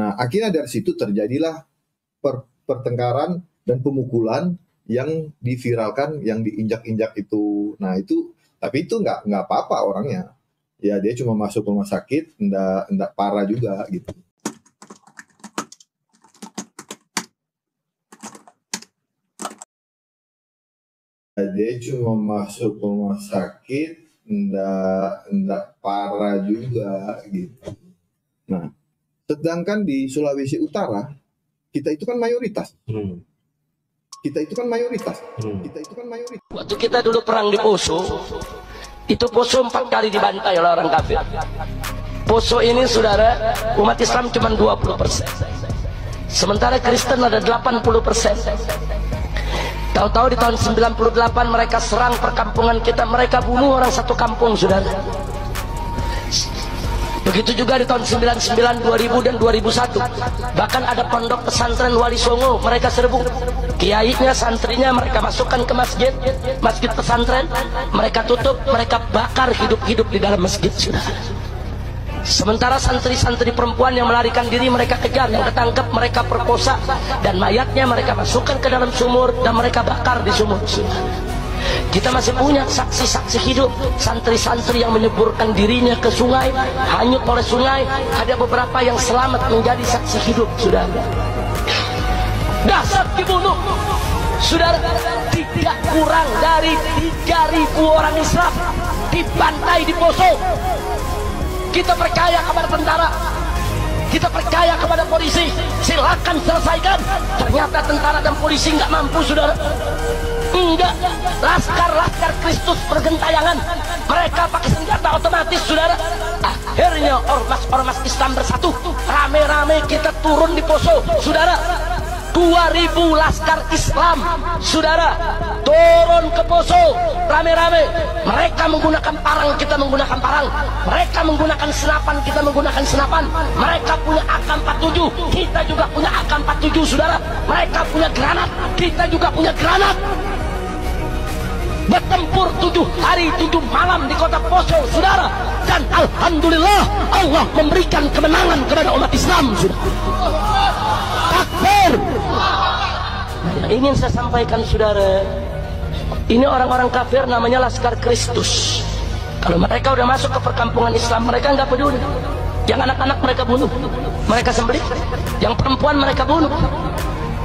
Nah, akhirnya dari situ terjadilah per pertengkaran dan pemukulan yang diviralkan, yang diinjak-injak itu. Nah, itu tapi itu nggak nggak apa-apa orangnya. Ya, dia cuma masuk rumah sakit, enggak enggak parah juga gitu. Ya, dia cuma masuk rumah sakit ndak ndak parah juga gitu nah Sedangkan di Sulawesi Utara kita itu kan mayoritas. Hmm. Kita itu kan mayoritas. Hmm. Kita itu kan mayoritas. Waktu kita dulu perang di Poso, itu Poso empat kali dibantai oleh orang kafir. Poso ini saudara umat Islam cuma 20 persen. Sementara Kristen ada 80 persen. Tahu-tahu di tahun 98 mereka serang perkampungan kita, mereka bunuh orang satu kampung, saudara. Begitu juga di tahun 99, 2000 dan 2001. Bahkan ada pondok pesantren Wali Songo, mereka serbu. Kiainya, santrinya mereka masukkan ke masjid, masjid pesantren, mereka tutup, mereka bakar hidup-hidup di dalam masjid sudah. Sementara santri-santri perempuan yang melarikan diri mereka kejar, yang ketangkap mereka perkosa dan mayatnya mereka masukkan ke dalam sumur dan mereka bakar di sumur. Sudah. Kita masih punya saksi-saksi hidup, santri-santri yang menyeburkan dirinya ke sungai, hanyut oleh sungai. Ada beberapa yang selamat menjadi saksi hidup, sudah Dasar dibunuh, sudah tidak kurang dari 3.000 orang Islam pantai di Poso. Kita percaya kepada tentara, kita percaya kepada polisi silakan selesaikan ternyata tentara dan polisi nggak mampu saudara Enggak. Laskar-laskar Kristus bergentayangan. Mereka pakai senjata otomatis, saudara. Akhirnya ormas-ormas Islam bersatu. Rame-rame kita turun di Poso, saudara. 2000 laskar Islam saudara turun ke Poso rame-rame mereka menggunakan parang kita menggunakan parang mereka menggunakan senapan kita menggunakan senapan mereka punya AK-47 kita juga punya AK-47 saudara mereka punya granat kita juga punya granat bertempur tujuh hari tujuh malam di kota Poso, saudara. Dan Alhamdulillah Allah memberikan kemenangan kepada umat Islam, saudara. Takbir. Nah, ingin saya sampaikan, saudara, ini orang-orang kafir namanya Laskar Kristus. Kalau mereka udah masuk ke perkampungan Islam, mereka nggak peduli. Yang anak-anak mereka bunuh, mereka sembelih. Yang perempuan mereka bunuh,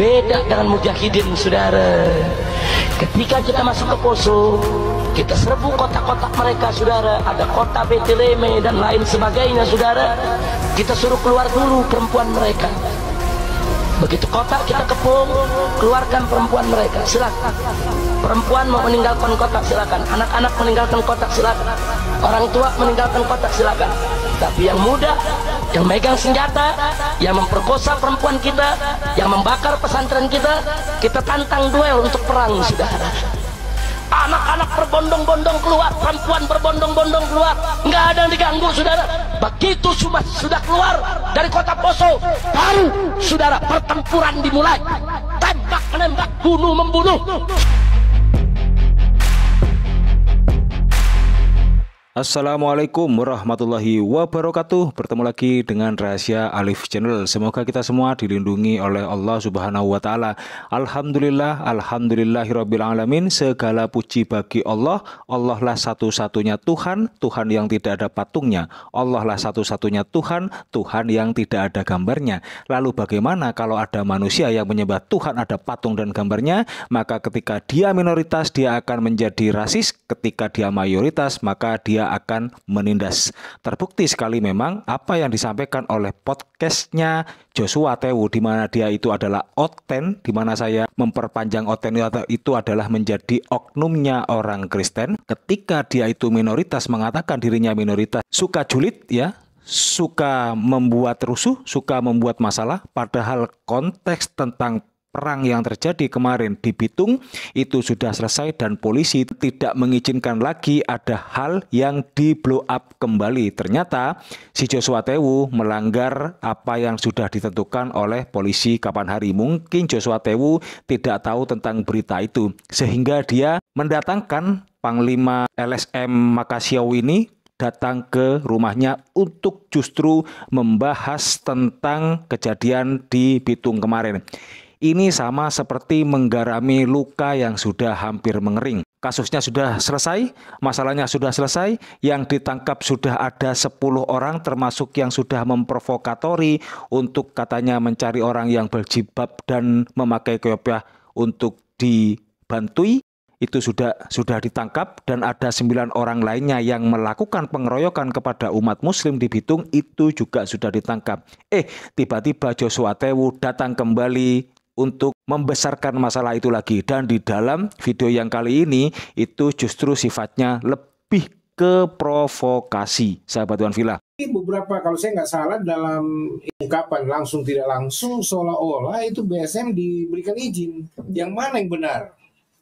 Beda dengan mujahidin saudara. Ketika kita masuk ke poso, kita serbu kotak-kotak mereka saudara. Ada kota Beteleme dan lain sebagainya saudara. Kita suruh keluar dulu perempuan mereka. Begitu kotak kita kepung, keluarkan perempuan mereka. Silakan. Perempuan mau meninggalkan kotak silakan. Anak-anak meninggalkan kotak silakan. Orang tua meninggalkan kotak silakan tapi yang muda yang megang senjata yang memperkosa perempuan kita yang membakar pesantren kita kita tantang duel untuk perang saudara anak-anak berbondong-bondong keluar perempuan berbondong-bondong keluar nggak ada yang diganggu saudara begitu sudah sudah keluar dari kota Poso baru saudara pertempuran dimulai tembak menembak bunuh membunuh Assalamualaikum warahmatullahi wabarakatuh Bertemu lagi dengan Rahasia Alif Channel Semoga kita semua dilindungi oleh Allah subhanahu wa ta'ala Alhamdulillah, Alhamdulillahirrabbilalamin Segala puji bagi Allah Allah lah satu-satunya Tuhan Tuhan yang tidak ada patungnya Allah lah satu-satunya Tuhan Tuhan yang tidak ada gambarnya Lalu bagaimana kalau ada manusia yang menyembah Tuhan ada patung dan gambarnya Maka ketika dia minoritas dia akan menjadi rasis Ketika dia mayoritas maka dia dia akan menindas. Terbukti sekali memang apa yang disampaikan oleh podcastnya Joshua Tewu di mana dia itu adalah Oten, di mana saya memperpanjang Oten itu adalah menjadi oknumnya orang Kristen. Ketika dia itu minoritas mengatakan dirinya minoritas, suka julid ya, suka membuat rusuh, suka membuat masalah, padahal konteks tentang perang yang terjadi kemarin di Bitung itu sudah selesai dan polisi tidak mengizinkan lagi ada hal yang di blow up kembali. Ternyata si Joshua Tewu melanggar apa yang sudah ditentukan oleh polisi kapan hari. Mungkin Joshua Tewu tidak tahu tentang berita itu sehingga dia mendatangkan Panglima LSM Makasiau ini datang ke rumahnya untuk justru membahas tentang kejadian di Bitung kemarin. Ini sama seperti menggarami luka yang sudah hampir mengering. Kasusnya sudah selesai, masalahnya sudah selesai, yang ditangkap sudah ada 10 orang termasuk yang sudah memprovokatori untuk katanya mencari orang yang berjibab dan memakai keopiah untuk dibantui itu sudah sudah ditangkap dan ada sembilan orang lainnya yang melakukan pengeroyokan kepada umat muslim di Bitung itu juga sudah ditangkap. Eh, tiba-tiba Joshua Tewu datang kembali untuk membesarkan masalah itu lagi. Dan di dalam video yang kali ini itu justru sifatnya lebih ke provokasi, sahabat Tuan Villa. Beberapa kalau saya nggak salah dalam ungkapan langsung tidak langsung seolah-olah itu BSM diberikan izin. Yang mana yang benar?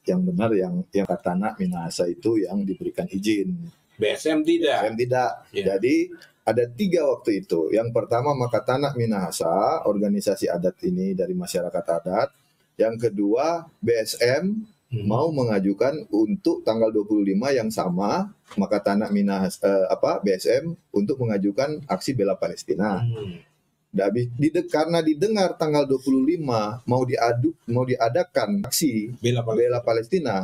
Yang benar yang yang kata anak Minahasa itu yang diberikan izin. BSM tidak. BSM tidak. Ya. Jadi ada tiga waktu itu. Yang pertama Makatanak Minahasa, organisasi adat ini dari masyarakat adat. Yang kedua BSM hmm. mau mengajukan untuk tanggal 25 yang sama Makatanak Minahasa eh, apa BSM untuk mengajukan aksi bela Palestina. Hmm. dide, karena didengar tanggal 25 mau diaduk mau diadakan aksi bela Palestina, bela Palestina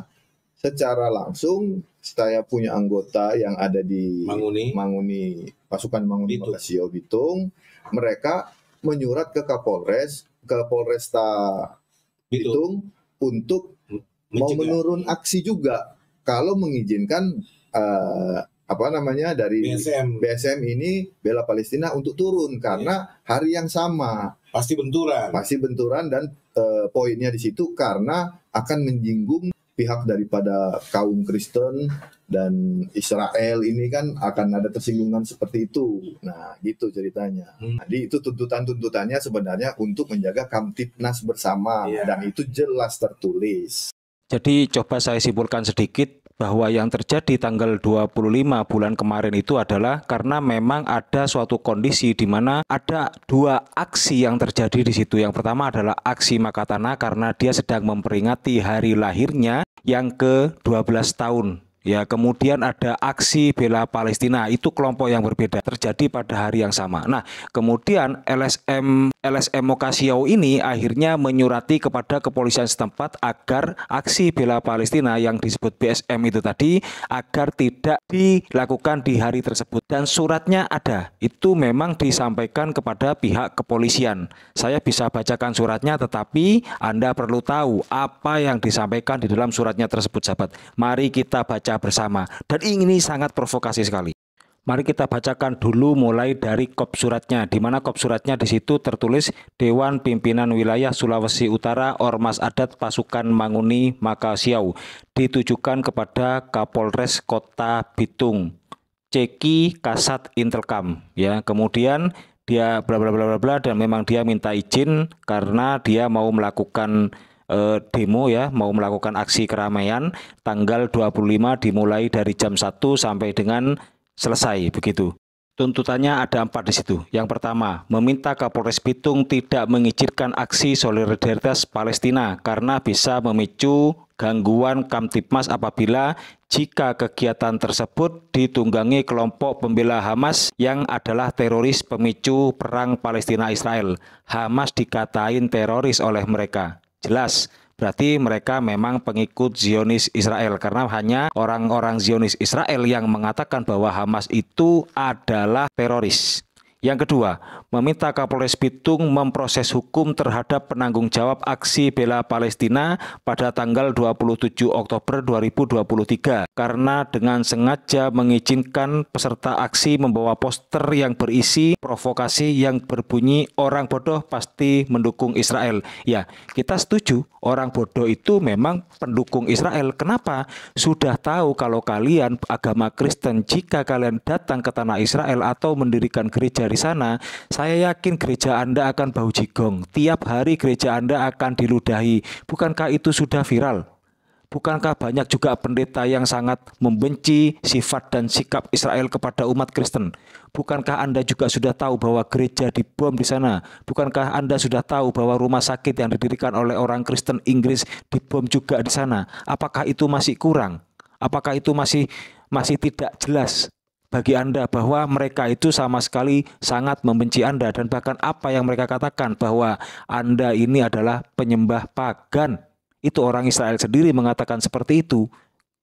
secara langsung saya punya anggota yang ada di Manguni, Manguni pasukan Manguni Bitung. Bitung, mereka menyurat ke Kapolres, ke Polresta Bitung, Bitung untuk Mencegah. mau menurun aksi juga kalau mengizinkan uh, apa namanya dari BSM. BSM ini bela Palestina untuk turun karena ya. hari yang sama pasti benturan pasti benturan dan e, poinnya di situ karena akan menyinggung pihak daripada kaum Kristen dan Israel ini kan akan ada tersinggungan seperti itu. Nah, gitu ceritanya. Hmm. Jadi itu tuntutan-tuntutannya sebenarnya untuk menjaga Kamtipnas bersama yeah. dan itu jelas tertulis. Jadi coba saya simpulkan sedikit bahwa yang terjadi tanggal 25 bulan kemarin itu adalah karena memang ada suatu kondisi di mana ada dua aksi yang terjadi di situ. Yang pertama adalah aksi Makatana karena dia sedang memperingati hari lahirnya yang ke-12 tahun Ya, kemudian ada aksi bela Palestina, itu kelompok yang berbeda terjadi pada hari yang sama. Nah, kemudian LSM LSM Mokasiau ini akhirnya menyurati kepada kepolisian setempat agar aksi bela Palestina yang disebut BSM itu tadi agar tidak dilakukan di hari tersebut dan suratnya ada itu memang disampaikan kepada pihak kepolisian saya bisa bacakan suratnya tetapi Anda perlu tahu apa yang disampaikan di dalam suratnya tersebut sahabat mari kita baca bersama dan ini sangat provokasi sekali Mari kita bacakan dulu mulai dari kop suratnya, di mana kop suratnya di situ tertulis Dewan Pimpinan Wilayah Sulawesi Utara Ormas Adat Pasukan Manguni Makasiau ditujukan kepada Kapolres Kota Bitung, Ceki Kasat Intelkam. Ya, kemudian dia bla bla bla bla bla dan memang dia minta izin karena dia mau melakukan eh, demo ya, mau melakukan aksi keramaian tanggal 25 dimulai dari jam 1 sampai dengan selesai begitu. Tuntutannya ada empat di situ. Yang pertama, meminta Kapolres Bitung tidak mengizinkan aksi solidaritas Palestina karena bisa memicu gangguan Kamtipmas apabila jika kegiatan tersebut ditunggangi kelompok pembela Hamas yang adalah teroris pemicu perang Palestina Israel. Hamas dikatain teroris oleh mereka. Jelas, Berarti mereka memang pengikut Zionis Israel karena hanya orang-orang Zionis Israel yang mengatakan bahwa Hamas itu adalah teroris. Yang kedua, meminta Kapolres Bitung memproses hukum terhadap penanggung jawab aksi bela Palestina pada tanggal 27 Oktober 2023 karena dengan sengaja mengizinkan peserta aksi membawa poster yang berisi provokasi yang berbunyi orang bodoh pasti mendukung Israel. Ya, kita setuju orang bodoh itu memang pendukung Israel. Kenapa? Sudah tahu kalau kalian agama Kristen jika kalian datang ke tanah Israel atau mendirikan gereja di sana, saya yakin gereja Anda akan bau jigong. Tiap hari gereja Anda akan diludahi. Bukankah itu sudah viral? Bukankah banyak juga pendeta yang sangat membenci sifat dan sikap Israel kepada umat Kristen? Bukankah Anda juga sudah tahu bahwa gereja dibom di sana? Bukankah Anda sudah tahu bahwa rumah sakit yang didirikan oleh orang Kristen Inggris dibom juga di sana? Apakah itu masih kurang? Apakah itu masih masih tidak jelas? bagi Anda bahwa mereka itu sama sekali sangat membenci Anda dan bahkan apa yang mereka katakan bahwa Anda ini adalah penyembah pagan. Itu orang Israel sendiri mengatakan seperti itu.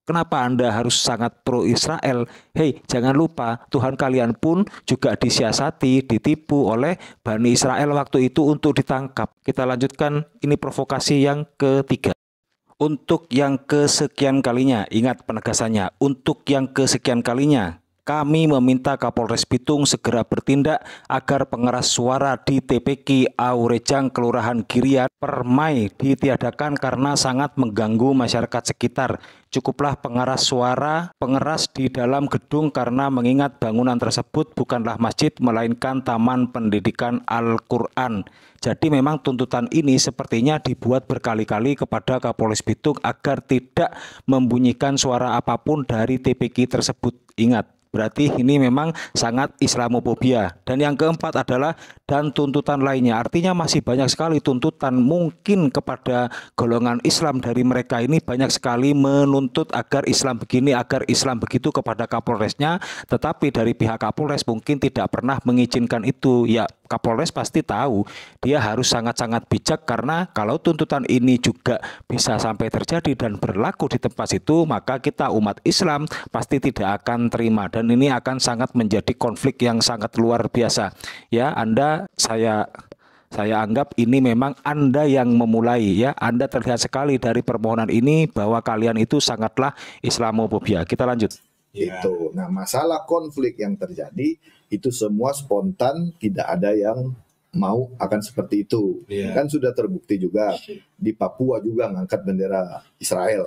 Kenapa Anda harus sangat pro Israel? Hei, jangan lupa Tuhan kalian pun juga disiasati, ditipu oleh Bani Israel waktu itu untuk ditangkap. Kita lanjutkan ini provokasi yang ketiga. Untuk yang kesekian kalinya, ingat penegasannya, untuk yang kesekian kalinya, kami meminta Kapolres Bitung segera bertindak agar pengeras suara di TPK Aurejang Kelurahan Girian Permai ditiadakan karena sangat mengganggu masyarakat sekitar. Cukuplah pengeras suara pengeras di dalam gedung karena mengingat bangunan tersebut bukanlah masjid melainkan taman pendidikan Al-Qur'an. Jadi memang tuntutan ini sepertinya dibuat berkali-kali kepada Kapolres Bitung agar tidak membunyikan suara apapun dari TPK tersebut. Ingat, Berarti ini memang sangat islamophobia Dan yang keempat adalah dan tuntutan lainnya. Artinya masih banyak sekali tuntutan mungkin kepada golongan Islam dari mereka ini banyak sekali menuntut agar Islam begini, agar Islam begitu kepada Kapolresnya. Tetapi dari pihak Kapolres mungkin tidak pernah mengizinkan itu. Ya Kapolres pasti tahu dia harus sangat-sangat bijak karena kalau tuntutan ini juga bisa sampai terjadi dan berlaku di tempat itu maka kita umat Islam pasti tidak akan terima dan ini akan sangat menjadi konflik yang sangat luar biasa ya Anda saya saya anggap ini memang Anda yang memulai ya. Anda terlihat sekali dari permohonan ini bahwa kalian itu sangatlah Islamophobia Kita lanjut. Itu. Nah, masalah konflik yang terjadi itu semua spontan, tidak ada yang mau akan seperti itu. Yeah. Kan sudah terbukti juga di Papua juga ngangkat bendera Israel.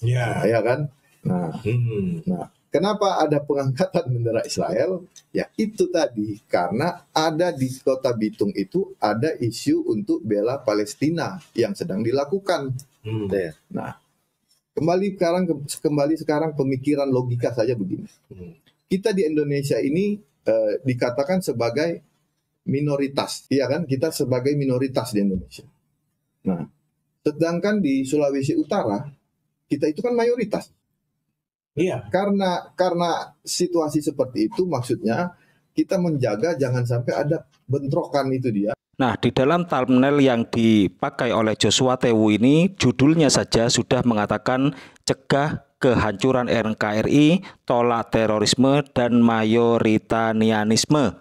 yeah. nah, Ya kan? Nah. Hmm. Nah, kenapa ada pengangkatan bendera Israel? Ya itu tadi karena ada di Kota Bitung itu ada isu untuk bela Palestina yang sedang dilakukan. Hmm. Iya. Nah, kembali sekarang kembali sekarang pemikiran logika saja begini. Hmm. Kita di Indonesia ini Eh, dikatakan sebagai minoritas, iya kan? Kita sebagai minoritas di Indonesia. Nah, sedangkan di Sulawesi Utara kita itu kan mayoritas. Iya. Karena karena situasi seperti itu maksudnya kita menjaga jangan sampai ada bentrokan itu dia. Nah, di dalam thumbnail yang dipakai oleh Joshua Tewu ini judulnya saja sudah mengatakan cegah kehancuran NKRI, tolak terorisme, dan mayoritarianisme.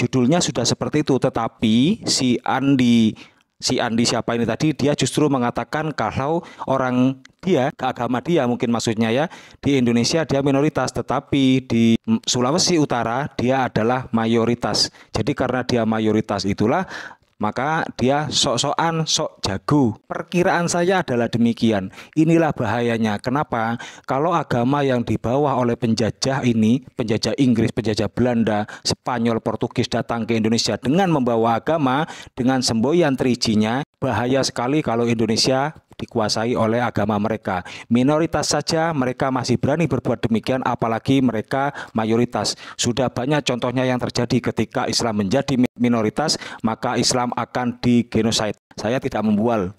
Judulnya sudah seperti itu, tetapi si Andi si Andi siapa ini tadi dia justru mengatakan kalau orang dia agama dia mungkin maksudnya ya di Indonesia dia minoritas tetapi di Sulawesi Utara dia adalah mayoritas jadi karena dia mayoritas itulah maka dia sok-sokan sok jago. Perkiraan saya adalah demikian. Inilah bahayanya. Kenapa? Kalau agama yang dibawa oleh penjajah ini, penjajah Inggris, penjajah Belanda, Spanyol, Portugis datang ke Indonesia dengan membawa agama, dengan semboyan trijinya, bahaya sekali kalau Indonesia dikuasai oleh agama mereka. Minoritas saja mereka masih berani berbuat demikian apalagi mereka mayoritas. Sudah banyak contohnya yang terjadi ketika Islam menjadi minoritas, maka Islam akan digenosaid. Saya tidak membual.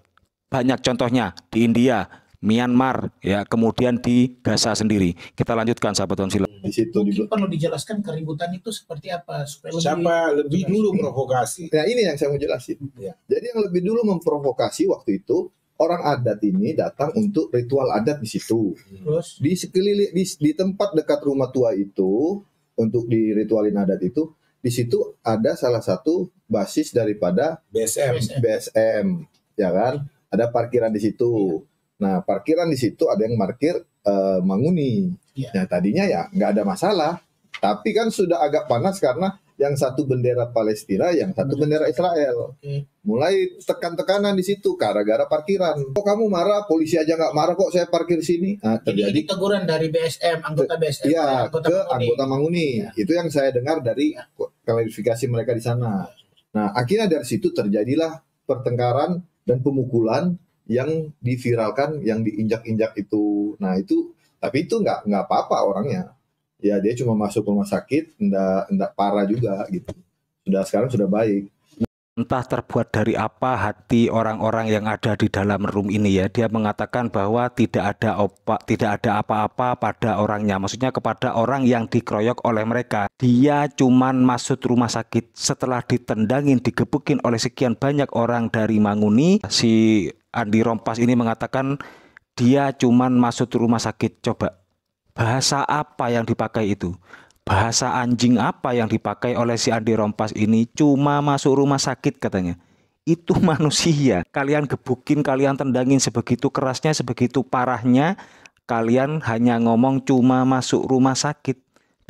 Banyak contohnya di India, Myanmar, ya kemudian di Gaza sendiri. Kita lanjutkan sahabat Tonsil. Di situ Mungkin perlu dijelaskan keributan itu seperti apa supaya lebih Siapa lebih dulu provokasi. Nah, ini yang saya mau jelasin. Ya. Jadi yang lebih dulu memprovokasi waktu itu orang adat ini datang untuk ritual adat di situ. Hmm. Terus di sekeliling di, di tempat dekat rumah tua itu untuk di ritualin adat itu di situ ada salah satu basis daripada BSM BSM ya kan ada parkiran di situ. Ya. Nah, parkiran di situ ada yang parkir uh, Manguni. Ya. Nah, tadinya ya nggak ada masalah, tapi kan sudah agak panas karena yang satu bendera Palestina, yang satu bendera Israel. Hmm. Mulai tekan-tekanan di situ karena gara parkiran. Kok kamu marah? Polisi aja nggak marah kok saya parkir sini. Nah, terjadi teguran dari BSM, anggota BSM, Iya, anggota ke Manguni. anggota Manguni. Ya. Itu yang saya dengar dari iya. klarifikasi mereka di sana. Nah, akhirnya dari situ terjadilah pertengkaran dan pemukulan yang diviralkan yang diinjak-injak itu nah itu tapi itu nggak nggak apa-apa orangnya ya dia cuma masuk rumah sakit ndak ndak parah juga gitu sudah sekarang sudah baik entah terbuat dari apa hati orang-orang yang ada di dalam room ini ya dia mengatakan bahwa tidak ada opa, tidak ada apa-apa pada orangnya maksudnya kepada orang yang dikeroyok oleh mereka dia cuman masuk rumah sakit setelah ditendangin digebukin oleh sekian banyak orang dari Manguni si Andi Rompas ini mengatakan dia cuman masuk rumah sakit. Coba bahasa apa yang dipakai itu? Bahasa anjing apa yang dipakai oleh si Andi Rompas ini cuma masuk rumah sakit katanya. Itu manusia. Kalian gebukin, kalian tendangin sebegitu kerasnya, sebegitu parahnya. Kalian hanya ngomong cuma masuk rumah sakit.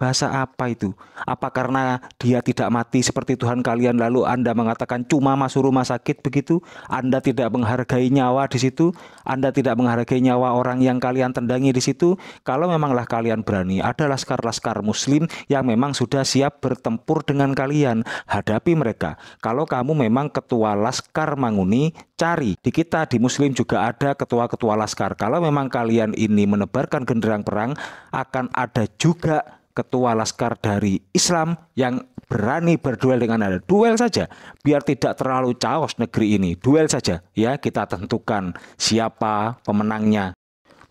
Bahasa apa itu? Apa karena dia tidak mati seperti Tuhan kalian lalu Anda mengatakan cuma masuk rumah sakit begitu? Anda tidak menghargai nyawa di situ? Anda tidak menghargai nyawa orang yang kalian tendangi di situ? Kalau memanglah kalian berani, ada laskar-laskar muslim yang memang sudah siap bertempur dengan kalian. Hadapi mereka. Kalau kamu memang ketua laskar Manguni, cari. Di kita di muslim juga ada ketua-ketua laskar. Kalau memang kalian ini menebarkan genderang perang, akan ada juga ketua laskar dari Islam yang berani berduel dengan Anda. Duel saja, biar tidak terlalu chaos negeri ini. Duel saja, ya kita tentukan siapa pemenangnya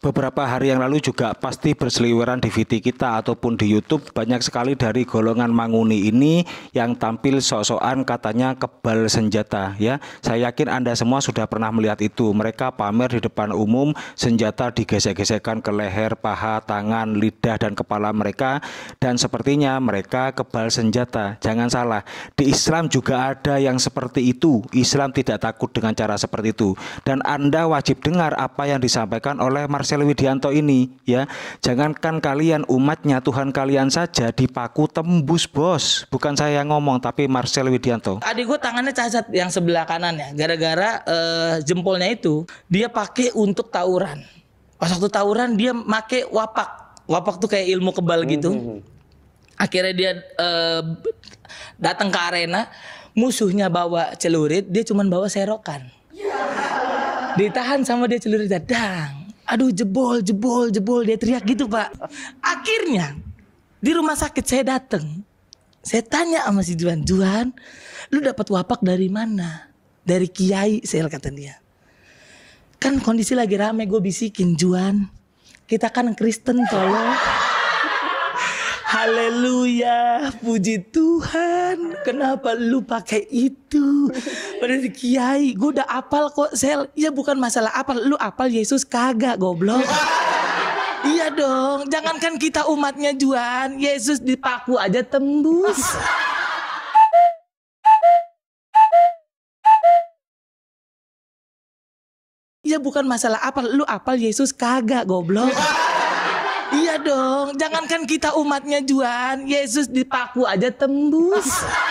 beberapa hari yang lalu juga pasti berseliweran di VT kita ataupun di YouTube banyak sekali dari golongan Manguni ini yang tampil sok-sokan katanya kebal senjata ya. Saya yakin Anda semua sudah pernah melihat itu. Mereka pamer di depan umum senjata digesek gesekkan ke leher, paha, tangan, lidah dan kepala mereka dan sepertinya mereka kebal senjata. Jangan salah, di Islam juga ada yang seperti itu. Islam tidak takut dengan cara seperti itu dan Anda wajib dengar apa yang disampaikan oleh Mars Marcel Widianto ini ya jangankan kalian umatnya Tuhan kalian saja dipaku tembus bos bukan saya yang ngomong tapi Marcel Widianto adik gue tangannya cacat yang sebelah kanan ya gara-gara uh, jempolnya itu dia pakai untuk tawuran pas waktu tawuran dia make wapak wapak tuh kayak ilmu kebal gitu hmm. akhirnya dia uh, datang ke arena musuhnya bawa celurit dia cuman bawa serokan ditahan sama dia celurit dadang aduh jebol jebol jebol dia teriak gitu pak akhirnya di rumah sakit saya datang saya tanya sama si Juan Juan lu dapat wapak dari mana dari kiai saya kata dia kan kondisi lagi rame gue bisikin Juan kita kan Kristen tolong Haleluya, puji Tuhan. Kenapa lu pakai itu? Padahal kiai, gue udah apal kok sel. Ya bukan masalah apal, lu apal Yesus kagak goblok. Iya dong, jangankan kita umatnya Juan, Yesus dipaku aja tembus. Ya bukan masalah apal, lu apal Yesus kagak goblok dong, jangankan kita umatnya Juan, Yesus dipaku aja tembus.